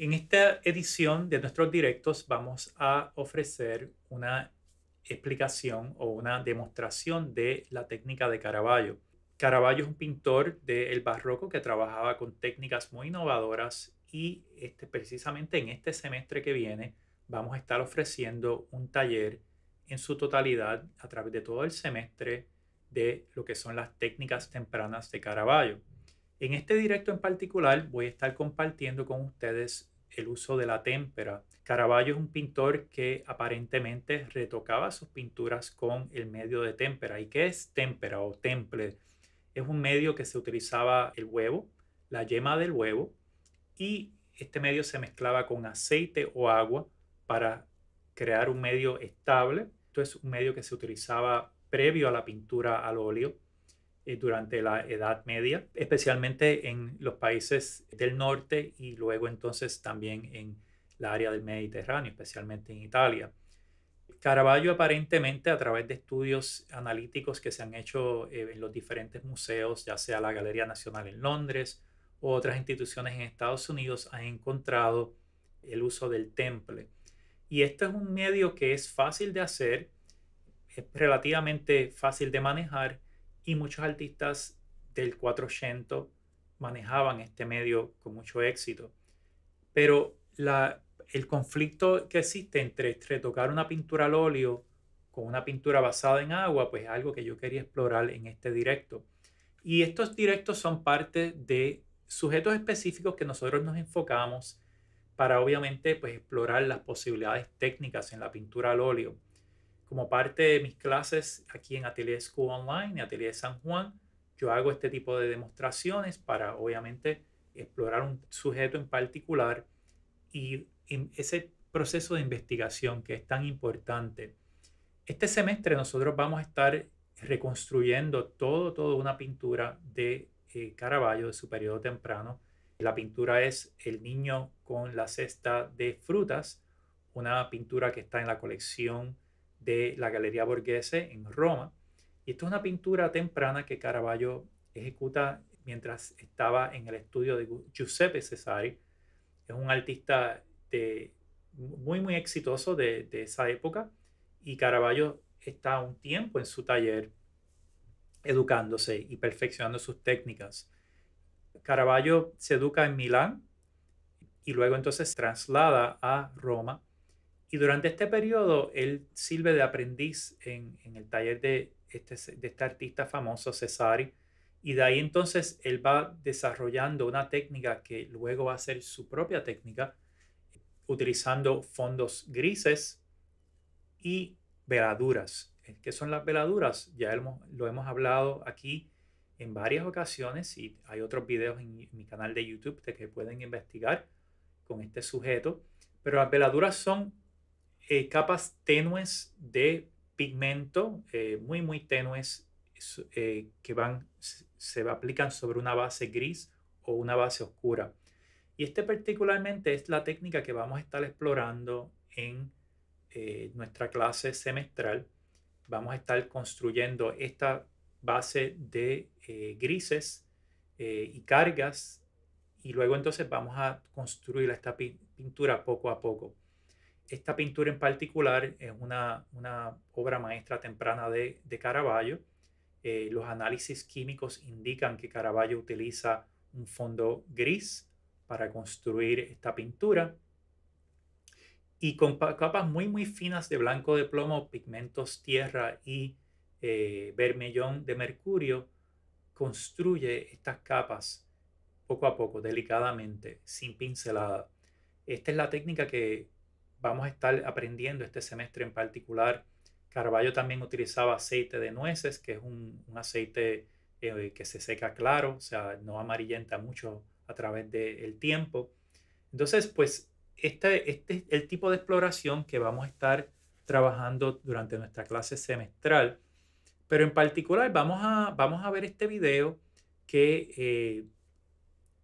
En esta edición de nuestros directos vamos a ofrecer una explicación o una demostración de la técnica de Caravaggio. Caravaggio es un pintor del barroco que trabajaba con técnicas muy innovadoras y este, precisamente en este semestre que viene vamos a estar ofreciendo un taller en su totalidad a través de todo el semestre de lo que son las técnicas tempranas de Caravaggio. En este directo en particular voy a estar compartiendo con ustedes el uso de la témpera. Caravaggio es un pintor que aparentemente retocaba sus pinturas con el medio de témpera. ¿Y qué es témpera o temple? Es un medio que se utilizaba el huevo, la yema del huevo, y este medio se mezclaba con aceite o agua para crear un medio estable. Esto es un medio que se utilizaba previo a la pintura al óleo eh, durante la Edad Media, especialmente en los países del norte y luego entonces también en la área del Mediterráneo, especialmente en Italia. Caravaggio aparentemente a través de estudios analíticos que se han hecho eh, en los diferentes museos, ya sea la Galería Nacional en Londres u otras instituciones en Estados Unidos, ha encontrado el uso del temple. Y este es un medio que es fácil de hacer, es relativamente fácil de manejar y muchos artistas del 400 manejaban este medio con mucho éxito. Pero el conflicto que existe entre tocar una pintura al óleo con una pintura basada en agua, pues es algo que yo quería explorar en este directo. Y estos directos son parte de sujetos específicos que nosotros nos enfocamos para obviamente pues explorar las posibilidades técnicas en la pintura al óleo como parte de mis clases aquí en Atelier School Online y Atelier San Juan, yo hago este tipo de demostraciones para obviamente explorar un sujeto en particular y en ese proceso de investigación que es tan importante. Este semestre nosotros vamos a estar reconstruyendo todo, toda una pintura de eh, Caravaggio de su periodo temprano. La pintura es El niño con la cesta de frutas, una pintura que está en la colección de la Galería Borghese en Roma. Y esto es una pintura temprana que Caravaggio ejecuta mientras estaba en el estudio de Giuseppe Cesari. Es un artista de, muy, muy exitoso de, de esa época y Caravaggio está un tiempo en su taller educándose y perfeccionando sus técnicas. Caravaggio se educa en Milán y luego entonces traslada a Roma y durante este periodo, él sirve de aprendiz en, en el taller de este, de este artista famoso, Cesari, y de ahí entonces él va desarrollando una técnica que luego va a ser su propia técnica, utilizando fondos grises y veladuras. Eh, ¿Qué son las veladuras? Ya hemos, lo hemos hablado aquí en varias ocasiones y hay otros videos en mi canal de YouTube de que pueden investigar con este sujeto. Pero las veladuras son eh, capas tenues de pigmento, eh, muy, muy tenues, eh, que van, se aplican sobre una base gris o una base oscura. Y este particularmente es la técnica que vamos a estar explorando en nuestra clase semestral. Vamos a estar construyendo esta base de grises y cargas y luego entonces vamos a construir esta pintura poco a poco. Esta pintura en particular es una, obra maestra temprana de, de Caravaggio. Eh, los análisis químicos indican que Caravaggio utiliza un fondo gris para construir esta pintura y con capas muy muy finas de blanco de plomo, pigmentos tierra y eh, vermellón de mercurio, construye estas capas poco a poco, delicadamente, sin pincelada. Esta es la técnica que vamos a estar aprendiendo este semestre en particular. Carballo también utilizaba aceite de nueces, que es un, aceite eh, que se seca claro, o sea, no amarillenta mucho a través del tiempo. Entonces, pues, este, este es el tipo de exploración que vamos a estar trabajando durante nuestra clase semestral. Pero en particular vamos a, vamos a ver este video que eh,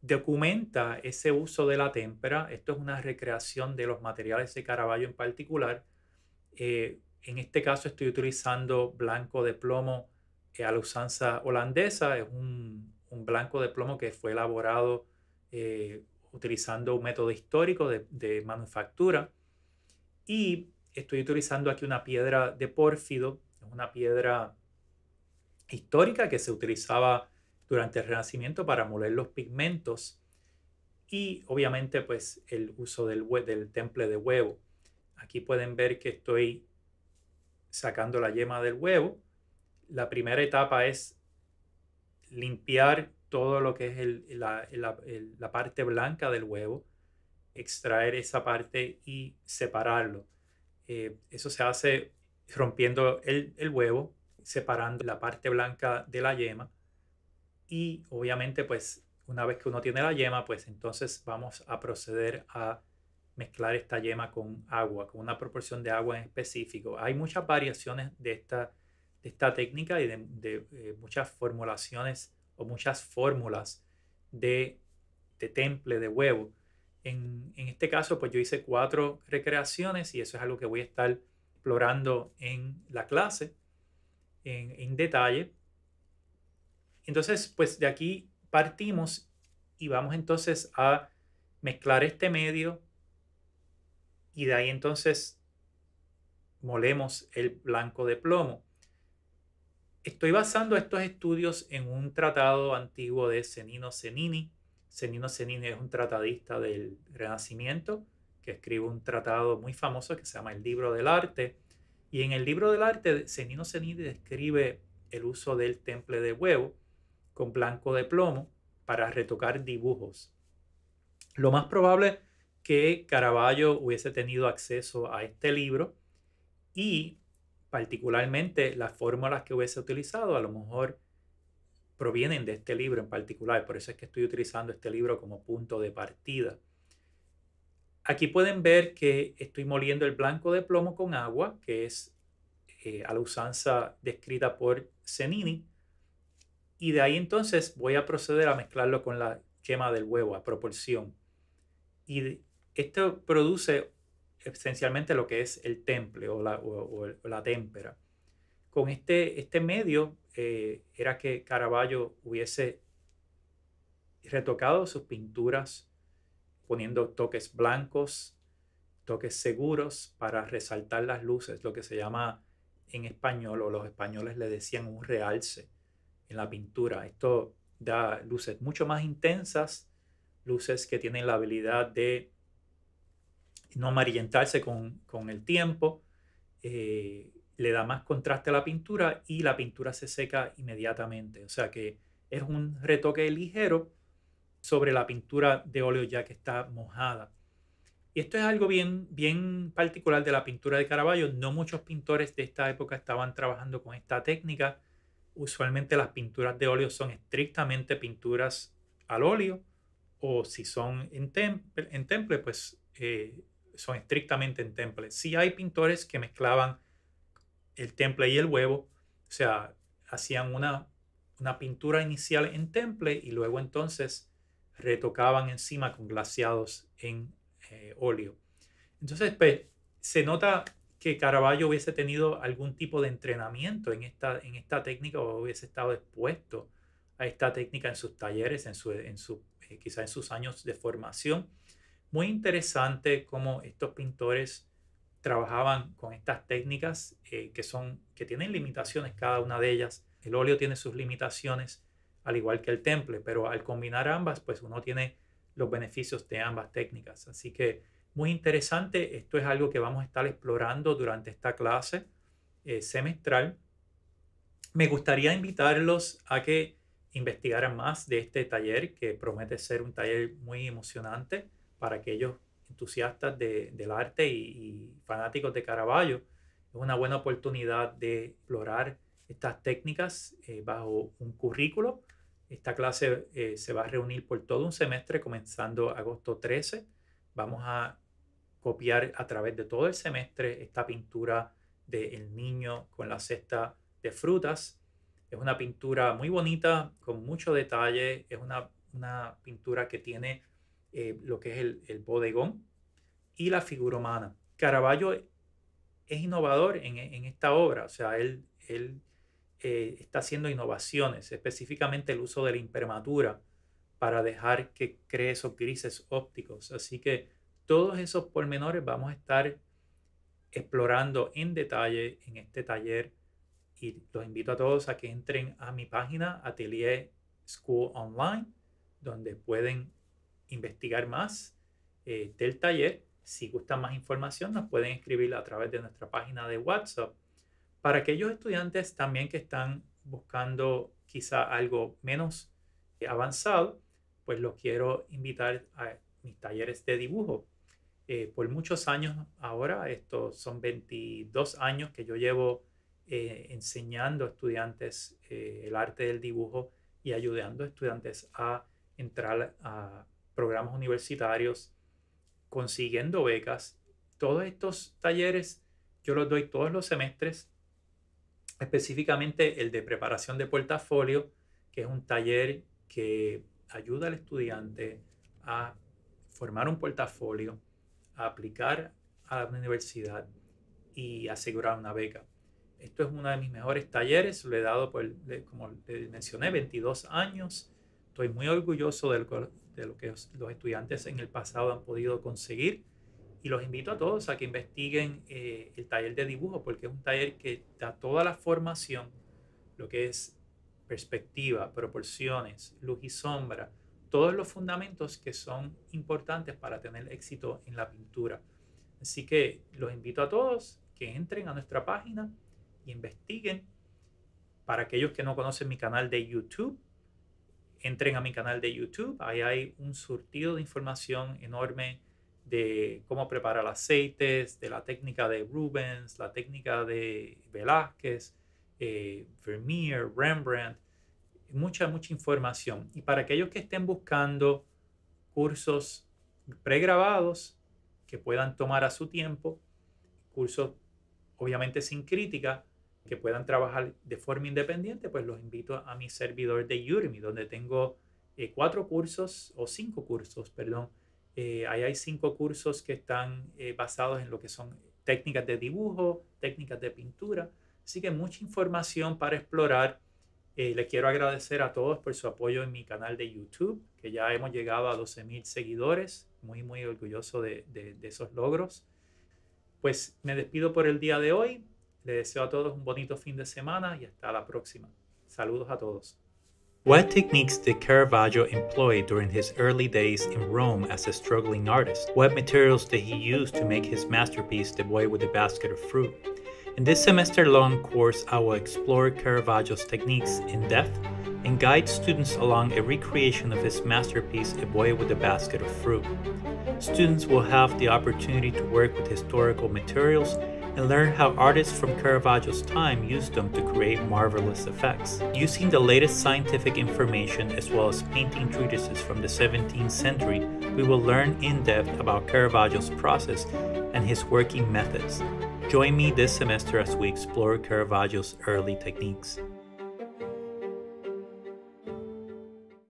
documenta ese uso de la témpera. Esto es una recreación de los materiales de caraballo en particular. Eh, en este caso estoy utilizando blanco de plomo eh, a la usanza holandesa. Es un, blanco de plomo que fue elaborado eh, utilizando un método histórico de, de, manufactura. Y estoy utilizando aquí una piedra de pórfido. Es una piedra histórica que se utilizaba durante el Renacimiento para moler los pigmentos y obviamente pues el uso del, del temple de huevo. Aquí pueden ver que estoy sacando la yema del huevo. La primera etapa es limpiar todo lo que es la, parte blanca del huevo, extraer esa parte y separarlo. Eh, eso se hace rompiendo el, el, huevo, separando la parte blanca de la yema y obviamente pues una vez que uno tiene la yema, pues entonces vamos a proceder a mezclar esta yema con agua, con una proporción de agua en específico. Hay muchas variaciones de esta, de esta técnica y de, eh, muchas formulaciones o muchas fórmulas de, de, temple de huevo. En, en, este caso, pues yo hice cuatro recreaciones y eso es algo que voy a estar explorando en la clase en, en detalle. Entonces, pues de aquí partimos y vamos entonces a mezclar este medio y de ahí entonces molemos el blanco de plomo. Estoy basando estos estudios en un tratado antiguo de Zenino Zenini. Zenino Zenini es un tratadista del Renacimiento que escribe un tratado muy famoso que se llama El Libro del Arte. Y en el Libro del Arte, Zenino Zenini describe el uso del temple de huevo con blanco de plomo para retocar dibujos. Lo más probable que Caravaggio hubiese tenido acceso a este libro y particularmente las fórmulas que hubiese utilizado a lo mejor provienen de este libro en particular, por eso es que estoy utilizando este libro como punto de partida. Aquí pueden ver que estoy moliendo el blanco de plomo con agua, que es eh, a la usanza descrita por Zenini, y de ahí entonces voy a proceder a mezclarlo con la yema del huevo a proporción. Y esto produce esencialmente lo que es el temple o la, o, témpera. Con este, este medio eh, era que Caravaggio hubiese retocado sus pinturas poniendo toques blancos, toques seguros para resaltar las luces, lo que se llama en español o los españoles le decían un realce en la pintura. Esto da luces mucho más intensas, luces que tienen la habilidad de no amarillentarse con, el tiempo, eh, le da más contraste a la pintura y la pintura se seca inmediatamente. O sea que es un retoque ligero sobre la pintura de óleo ya que está mojada. Y esto es algo bien, bien particular de la pintura de caraballo No muchos pintores de esta época estaban trabajando con esta técnica usualmente las pinturas de óleo son estrictamente pinturas al óleo o si son en, temple, en temple pues eh, son estrictamente en temple. si hay pintores que mezclaban el temple y el huevo, o sea, hacían una, una pintura inicial en temple y luego entonces retocaban encima con glaciados en eh, óleo. Entonces, pues, se nota que Caravaggio hubiese tenido algún tipo de entrenamiento en esta, en esta técnica o hubiese estado expuesto a esta técnica en sus talleres, en su, en su, eh, quizá en sus años de formación. Muy interesante cómo estos pintores trabajaban con estas técnicas eh, que, son, que tienen limitaciones cada una de ellas. El óleo tiene sus limitaciones, al igual que el temple, pero al combinar ambas, pues uno tiene los beneficios de ambas técnicas. Así que muy interesante. Esto es algo que vamos a estar explorando durante esta clase eh, semestral. Me gustaría invitarlos a que investigaran más de este taller que promete ser un taller muy emocionante para aquellos entusiastas de, del arte y, fanáticos de Caravaggio. Es una buena oportunidad de explorar estas técnicas eh, bajo un currículo. Esta clase eh, se va a reunir por todo un semestre comenzando agosto 13. Vamos a copiar a través de todo el semestre esta pintura del niño con la cesta de frutas. Es una pintura muy bonita, con mucho detalle. Es una, pintura que tiene eh, lo que es el, bodegón y la figura humana. Caravaggio es innovador en, esta obra, o sea, él, él eh, está haciendo innovaciones, específicamente el uso de la impermatura para dejar que cree esos grises ópticos. Así que todos esos pormenores vamos a estar explorando en detalle en este taller y los invito a todos a que entren a mi página Atelier School Online, donde pueden investigar más eh, del taller. Si gustan más información, nos pueden escribir a través de nuestra página de WhatsApp. Para aquellos estudiantes también que están buscando quizá algo menos avanzado, pues los quiero invitar a mis talleres de dibujo. Eh, por muchos años ahora, estos son 22 años que yo llevo eh, enseñando a estudiantes eh, el arte del dibujo y ayudando a estudiantes a entrar a programas universitarios, consiguiendo becas. Todos estos talleres yo los doy todos los semestres, específicamente el de preparación de portafolio, que es un taller que ayuda al estudiante a formar un portafolio, a aplicar a la universidad y asegurar una beca. Esto es uno de mis mejores talleres, lo he dado, por, como le mencioné, 22 años. Estoy muy orgulloso de lo, que los estudiantes en el pasado han podido conseguir y los invito a todos a que investiguen eh, el taller de dibujo, porque es un taller que da toda la formación, lo que es perspectiva, proporciones, luz y sombra, todos los fundamentos que son importantes para tener éxito en la pintura. Así que los invito a todos que entren a nuestra página y investiguen. Para aquellos que no conocen mi canal de YouTube, entren a mi canal de YouTube. Ahí hay un surtido de información enorme de cómo preparar aceites, de la técnica de Rubens, la técnica de Velázquez, eh, Vermeer, Rembrandt mucha, mucha información. Y para aquellos que estén buscando cursos pregrabados que puedan tomar a su tiempo, cursos obviamente sin crítica, que puedan trabajar de forma independiente, pues los invito a mi servidor de Udemy, donde tengo eh, cuatro cursos o cinco cursos, perdón. Eh, ahí hay cinco cursos que están eh, basados en lo que son técnicas de dibujo, técnicas de pintura. Así que mucha información para explorar eh, le quiero agradecer a todos por su apoyo en mi canal de YouTube, que ya hemos llegado a 12.000 seguidores. Muy, muy orgulloso de, de, esos logros. Pues me despido por el día de hoy. le deseo a todos un bonito fin de semana y hasta la próxima. Saludos a todos. What techniques did Caravaggio employ during his early days in Rome as a struggling artist? What materials did he use to make his masterpiece, The Boy with the Basket of Fruit? In this semester-long course, I will explore Caravaggio's techniques in depth and guide students along a recreation of his masterpiece, A Boy with a Basket of Fruit. Students will have the opportunity to work with historical materials and learn how artists from Caravaggio's time used them to create marvelous effects. Using the latest scientific information as well as painting treatises from the 17th century, we will learn in depth about Caravaggio's process and his working methods. Join me this semester as we explore Caravaggio's early techniques.